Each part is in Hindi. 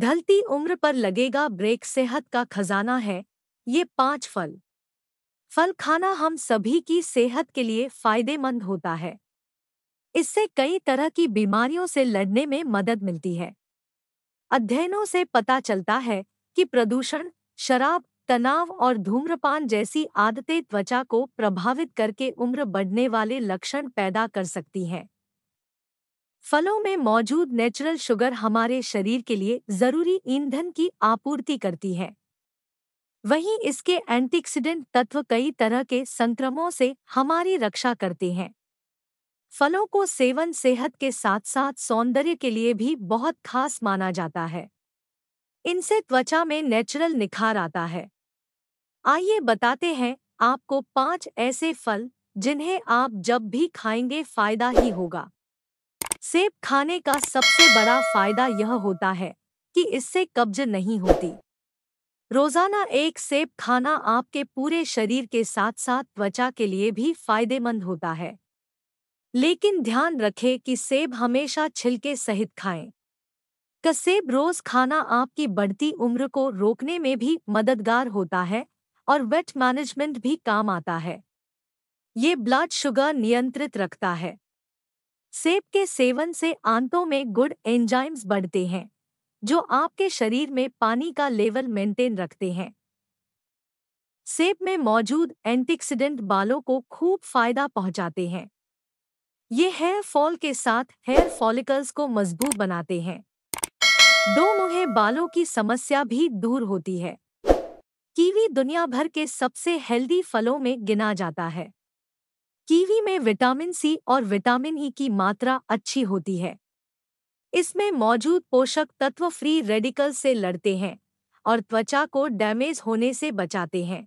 ढलती उम्र पर लगेगा ब्रेक सेहत का खजाना है ये पांच फल फल खाना हम सभी की सेहत के लिए फायदेमंद होता है इससे कई तरह की बीमारियों से लड़ने में मदद मिलती है अध्ययनों से पता चलता है कि प्रदूषण शराब तनाव और धूम्रपान जैसी आदतें त्वचा को प्रभावित करके उम्र बढ़ने वाले लक्षण पैदा कर सकती हैं फलों में मौजूद नेचुरल शुगर हमारे शरीर के लिए जरूरी ईंधन की आपूर्ति करती है वहीं इसके एंटीऑक्सीडेंट तत्व कई तरह के संक्रमों से हमारी रक्षा करते हैं फलों को सेवन सेहत के साथ साथ सौंदर्य के लिए भी बहुत खास माना जाता है इनसे त्वचा में नेचुरल निखार आता है आइए बताते हैं आपको पांच ऐसे फल जिन्हें आप जब भी खाएंगे फायदा ही होगा सेब खाने का सबसे बड़ा फायदा यह होता है कि इससे कब्ज नहीं होती रोजाना एक सेब खाना आपके पूरे शरीर के साथ साथ त्वचा के लिए भी फायदेमंद होता है लेकिन ध्यान रखें कि सेब हमेशा छिलके सहित खाएं। कसेब रोज खाना आपकी बढ़ती उम्र को रोकने में भी मददगार होता है और वेट मैनेजमेंट भी काम आता है ये ब्लड शुगर नियंत्रित रखता है सेब के सेवन से आंतों में गुड एंजाइम्स बढ़ते हैं जो आपके शरीर में पानी का लेवल मेंटेन रखते हैं सेब में मौजूद एंटीक्सीडेंट बालों को खूब फायदा पहुंचाते हैं ये हेयर फॉल के साथ हेयर फॉलिकल्स को मजबूत बनाते हैं दो मुहे बालों की समस्या भी दूर होती है कीवी दुनिया भर के सबसे हेल्दी फलों में गिना जाता है कीवी में विटामिन सी और विटामिन ई की मात्रा अच्छी होती है इसमें मौजूद पोषक तत्व फ्री रेडिकल से लड़ते हैं और त्वचा को डैमेज होने से बचाते हैं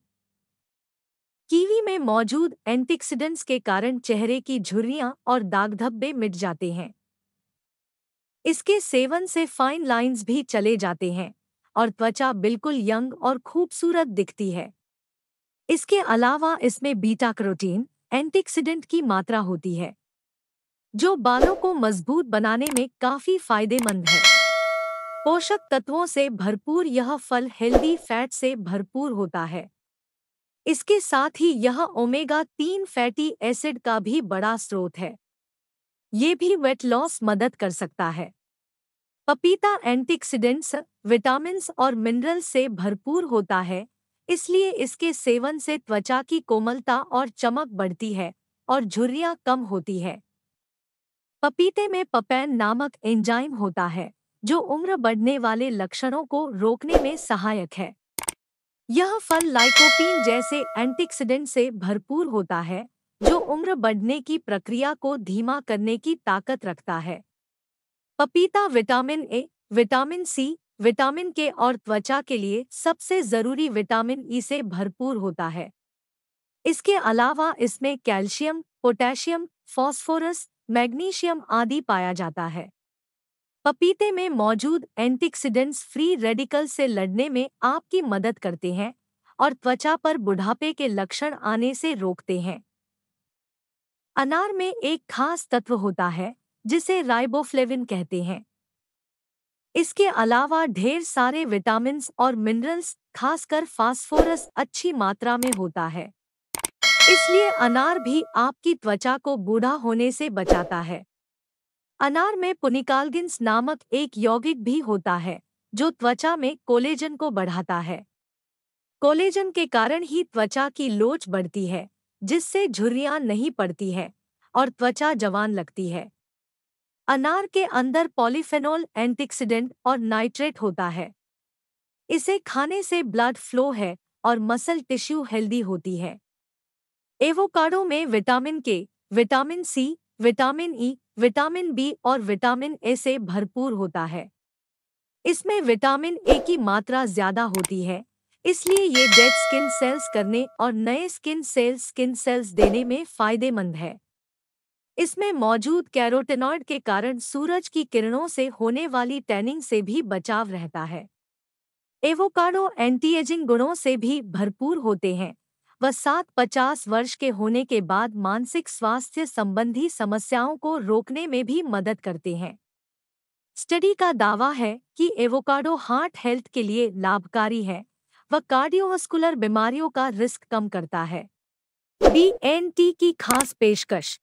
कीवी में मौजूद एंटीक्सीडेंट्स के कारण चेहरे की झुर्रियां और दाग धब्बे मिट जाते हैं इसके सेवन से फाइन लाइंस भी चले जाते हैं और त्वचा बिल्कुल यंग और खूबसूरत दिखती है इसके अलावा इसमें बीटा क्रोटीन एंटीक्सीडेंट की मात्रा होती है जो बालों को मजबूत बनाने में काफी फायदेमंद है पोषक तत्वों से भरपूर यह फल हेल्दी फैट से भरपूर होता है इसके साथ ही यह ओमेगा तीन फैटी एसिड का भी बड़ा स्रोत है ये भी वेट लॉस मदद कर सकता है पपीता एंटीक्सीडेंट्स विटामिन और मिनरल से भरपूर होता है इसलिए इसके सेवन से त्वचा की कोमलता और चमक बढ़ती है और झुर्रियां कम होती है पपीते में पपैन नामक एंजाइम होता है जो उम्र बढ़ने वाले लक्षणों को रोकने में सहायक है यह फल लाइकोपीन जैसे एंटीक्सीडेंट से भरपूर होता है जो उम्र बढ़ने की प्रक्रिया को धीमा करने की ताकत रखता है पपीता vitamin A vitamin C vitamin K और त्वचा के लिए सबसे जरूरी विटामिन ई से भरपूर होता है इसके अलावा इसमें कैल्शियम पोटेशियम फॉस्फोरस मैग्नीशियम आदि पाया जाता है पपीते में मौजूद एंटीक्सीडेंट्स फ्री रेडिकल से लड़ने में आपकी मदद करते हैं और त्वचा पर बुढ़ापे के लक्षण आने से रोकते हैं अनार में एक खास तत्व होता है जिसे राइबोफ्लेविन कहते हैं इसके अलावा ढेर सारे विटामिन और मिनरल्स खासकर फास्फोरस अच्छी मात्रा में होता है इसलिए अनार भी आपकी त्वचा को बूढ़ा होने से बचाता है अनार में पुनिकालगिन्स नामक एक यौगिक भी होता है जो त्वचा में कोलेजन को बढ़ाता है कोलेजन के कारण ही त्वचा की लोच बढ़ती है जिससे झुर्रियां नहीं पड़ती है और त्वचा जवान लगती है अनार के अंदर पॉलीफेनोल एंटीक्सीडेंट और नाइट्रेट होता है इसे खाने से ब्लड फ्लो है और मसल टिश्यू हेल्दी होती है एवोकाडो में vitamin K vitamin C vitamin E e, vitamin B और विटामिन ए से भरपूर होता है इसमें विटामिन ए की मात्रा ज्यादा होती है इसलिए ये डेड स्किन सेल्स करने और नए स्किन सेल्स स्किन सेल्स देने में फायदेमंद है इसमें मौजूद कैरोटेनॉइड के कारण सूरज की किरणों से होने वाली टैनिंग से भी बचाव रहता है एवोकाडो एंटीएजिंग गुणों से भी भरपूर होते हैं व सात पचास वर्ष के होने के बाद मानसिक स्वास्थ्य संबंधी समस्याओं को रोकने में भी मदद करते हैं स्टडी का दावा है कि एवोकाडो हार्ट हेल्थ के लिए लाभकारी है व कार्डियोवास्कुलर बीमारियों का रिस्क कम करता है टी की खास पेशकश